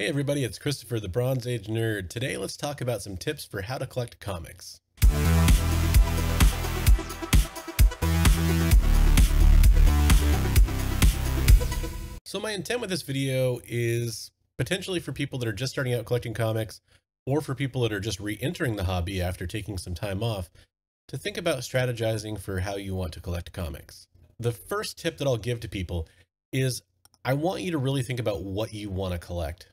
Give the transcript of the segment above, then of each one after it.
Hey everybody, it's Christopher the Bronze Age Nerd. Today let's talk about some tips for how to collect comics. So my intent with this video is potentially for people that are just starting out collecting comics or for people that are just re-entering the hobby after taking some time off to think about strategizing for how you want to collect comics. The first tip that I'll give to people is I want you to really think about what you want to collect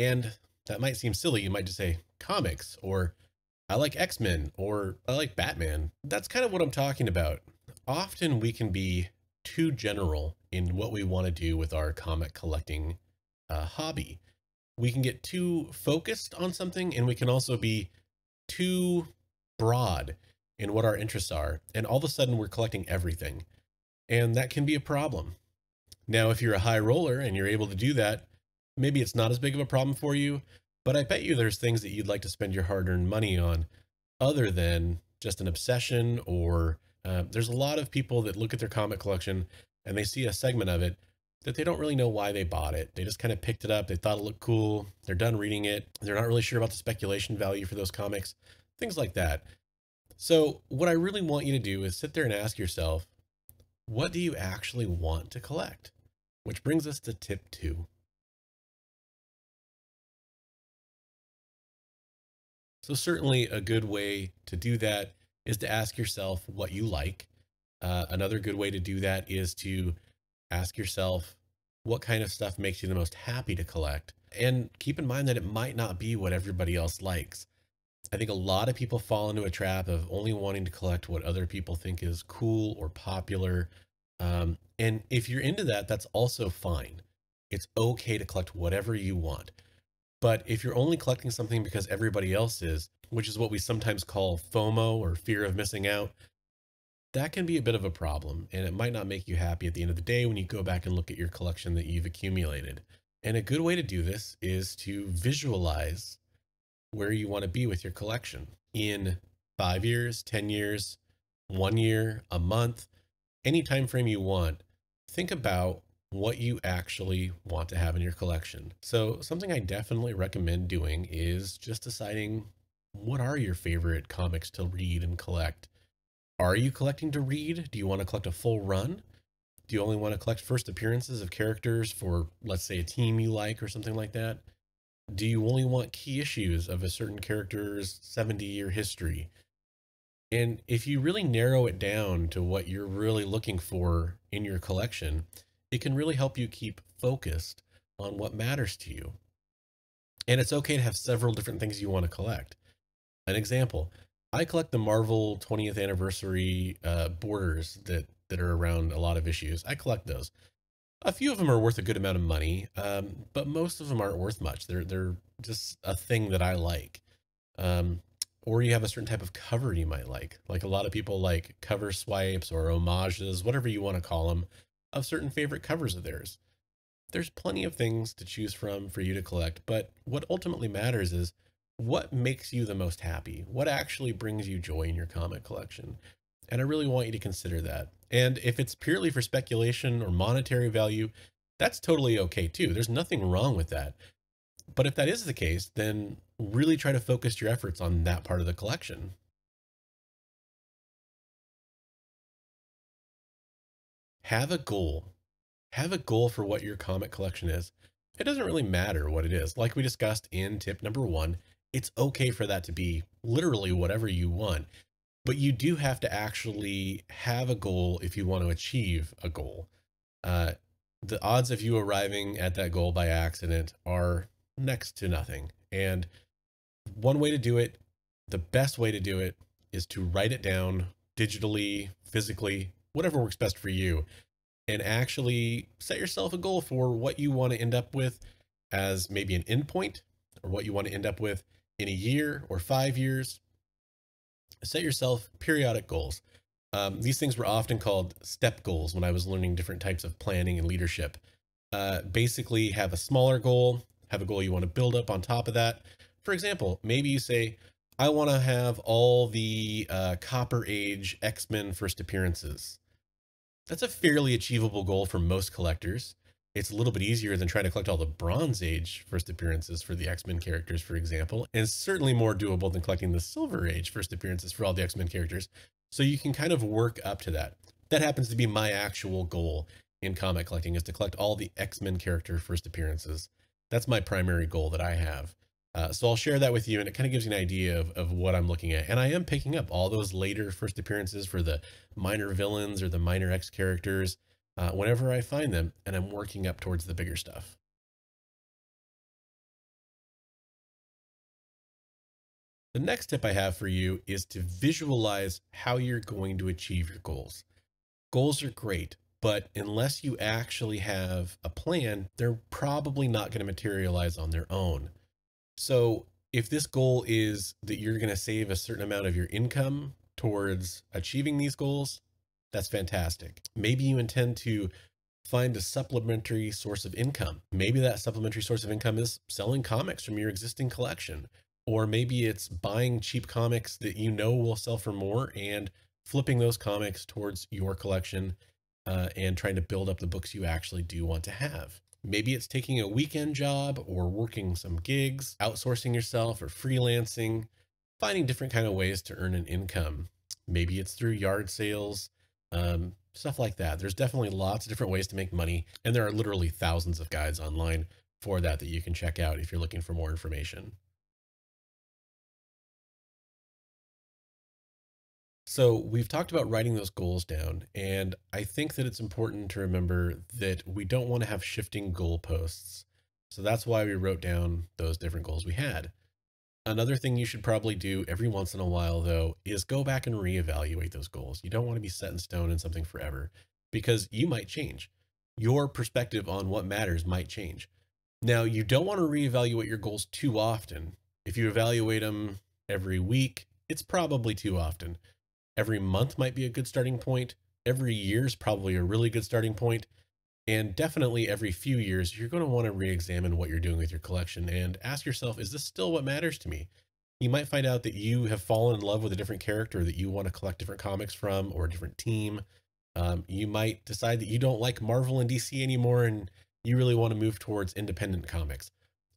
And that might seem silly. You might just say comics or I like X-Men or I like Batman. That's kind of what I'm talking about. Often we can be too general in what we want to do with our comic collecting uh, hobby. We can get too focused on something and we can also be too broad in what our interests are. And all of a sudden we're collecting everything. And that can be a problem. Now, if you're a high roller and you're able to do that, maybe it's not as big of a problem for you, but I bet you there's things that you'd like to spend your hard earned money on other than just an obsession or uh, there's a lot of people that look at their comic collection and they see a segment of it that they don't really know why they bought it. They just kind of picked it up. They thought it looked cool. They're done reading it. They're not really sure about the speculation value for those comics, things like that. So, what I really want you to do is sit there and ask yourself, what do you actually want to collect? Which brings us to tip two. So certainly a good way to do that is to ask yourself what you like. Uh, another good way to do that is to ask yourself what kind of stuff makes you the most happy to collect. And keep in mind that it might not be what everybody else likes. I think a lot of people fall into a trap of only wanting to collect what other people think is cool or popular. Um, and if you're into that, that's also fine. It's okay to collect whatever you want. But if you're only collecting something because everybody else is, which is what we sometimes call FOMO or fear of missing out, that can be a bit of a problem. And it might not make you happy at the end of the day when you go back and look at your collection that you've accumulated. And a good way to do this is to visualize where you want to be with your collection in five years, 10 years, one year, a month, any time frame you want. Think about what you actually want to have in your collection. So something I definitely recommend doing is just deciding what are your favorite comics to read and collect? Are you collecting to read? Do you want to collect a full run? Do you only want to collect first appearances of characters for, let's say, a team you like or something like that? Do you only want key issues of a certain character's 70 year history? And if you really narrow it down to what you're really looking for in your collection, it can really help you keep focused on what matters to you. And it's okay to have several different things you want to collect. An example, I collect the Marvel 20th anniversary uh, borders that, that are around a lot of issues. I collect those. A few of them are worth a good amount of money, um, but most of them aren't worth much. They're, they're just a thing that I like. Um, or you have a certain type of cover you might like. Like a lot of people like cover swipes or homages, whatever you want to call them of certain favorite covers of theirs. There's plenty of things to choose from for you to collect, but what ultimately matters is what makes you the most happy? What actually brings you joy in your comic collection? And I really want you to consider that. And if it's purely for speculation or monetary value, that's totally okay too. There's nothing wrong with that. But if that is the case, then really try to focus your efforts on that part of the collection. have a goal. Have a goal for what your comic collection is. It doesn't really matter what it is. Like we discussed in tip number one, it's okay for that to be literally whatever you want, but you do have to actually have a goal if you want to achieve a goal. Uh, the odds of you arriving at that goal by accident are next to nothing. And one way to do it, the best way to do it, is to write it down digitally, physically, whatever works best for you and actually set yourself a goal for what you want to end up with as maybe an endpoint or what you want to end up with in a year or five years. Set yourself periodic goals. Um, these things were often called step goals when I was learning different types of planning and leadership. Uh, basically, have a smaller goal, have a goal you want to build up on top of that. For example, maybe you say, I want to have all the uh, Copper Age X Men first appearances. That's a fairly achievable goal for most collectors. It's a little bit easier than trying to collect all the Bronze Age first appearances for the X-Men characters, for example, and certainly more doable than collecting the Silver Age first appearances for all the X-Men characters. So you can kind of work up to that. That happens to be my actual goal in comic collecting is to collect all the X-Men character first appearances. That's my primary goal that I have. Uh, so I'll share that with you, and it kind of gives you an idea of, of what I'm looking at. And I am picking up all those later first appearances for the minor villains or the minor X characters uh, whenever I find them, and I'm working up towards the bigger stuff. The next tip I have for you is to visualize how you're going to achieve your goals. Goals are great, but unless you actually have a plan, they're probably not going to materialize on their own. So if this goal is that you're going to save a certain amount of your income towards achieving these goals, that's fantastic. Maybe you intend to find a supplementary source of income. Maybe that supplementary source of income is selling comics from your existing collection, or maybe it's buying cheap comics that you know will sell for more and flipping those comics towards your collection uh, and trying to build up the books you actually do want to have. Maybe it's taking a weekend job or working some gigs, outsourcing yourself or freelancing, finding different kind of ways to earn an income. Maybe it's through yard sales, um, stuff like that. There's definitely lots of different ways to make money, and there are literally thousands of guides online for that that you can check out if you're looking for more information. So we've talked about writing those goals down, and I think that it's important to remember that we don't want to have shifting goalposts. So that's why we wrote down those different goals we had. Another thing you should probably do every once in a while, though, is go back and reevaluate those goals. You don't want to be set in stone in something forever because you might change. Your perspective on what matters might change. Now, you don't want to reevaluate your goals too often. If you evaluate them every week, it's probably too often every month might be a good starting point. Every year is probably a really good starting And definitely every few years, you're going to want to re-examine what you're doing with your collection and ask yourself, is this still what matters to me? You might find out that you have fallen in love with a different character that you want to collect different comics from or a different team. Um, you might decide that you don't like Marvel and DC anymore and you really want to move towards independent comics.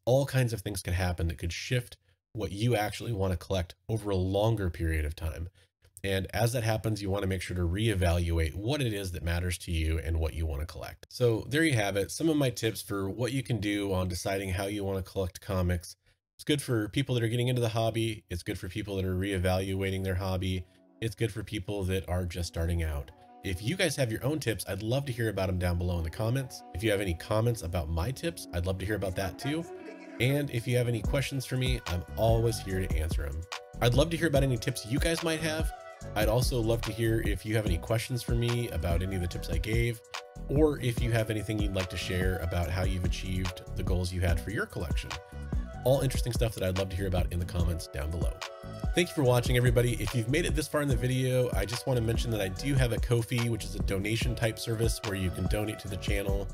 All kinds of things could happen that could shift what you actually want to collect over a longer period of time. And as that happens, you want to make sure to reevaluate what it is that matters to you and what you want to collect. So there you have it. Some of my tips for what you can do on deciding how you want to collect comics. It's good for people that are getting into the hobby. It's good for people that are reevaluating their hobby. It's good for people that are just starting out. If you guys have your own tips, I'd love to hear about them down below in the comments. If you have any comments about my tips, I'd love to hear about that too. And if you have any questions for me, I'm always here to answer them. I'd love to hear about any tips you guys might have. I'd also love to hear if you have any questions for me about any of the tips I gave, or if you have anything you'd like to share about how you've achieved the goals you had for your collection. All interesting stuff that I'd love to hear about in the comments down below. Thank you for watching, everybody. If you've made it this far in the video, I just want to mention that I do have a Ko-fi, which is a donation type service where you can donate to the channel.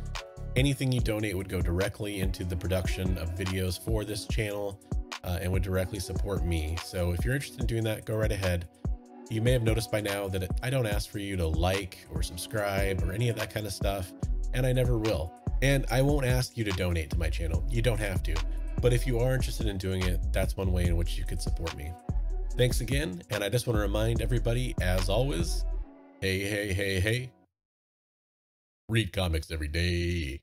Anything you donate would go directly into the production of videos for this channel uh, and would directly support me. So if you're interested in doing that, go right ahead. You may have noticed by now that I don't ask for you to like or subscribe or any of that kind of stuff, and I never will. And I won't ask you to donate to my channel. You don't have to. But if you are interested in doing it, that's one way in which you could support me. Thanks again, and I just want to remind everybody, as always, hey, hey, hey, hey, read comics every day.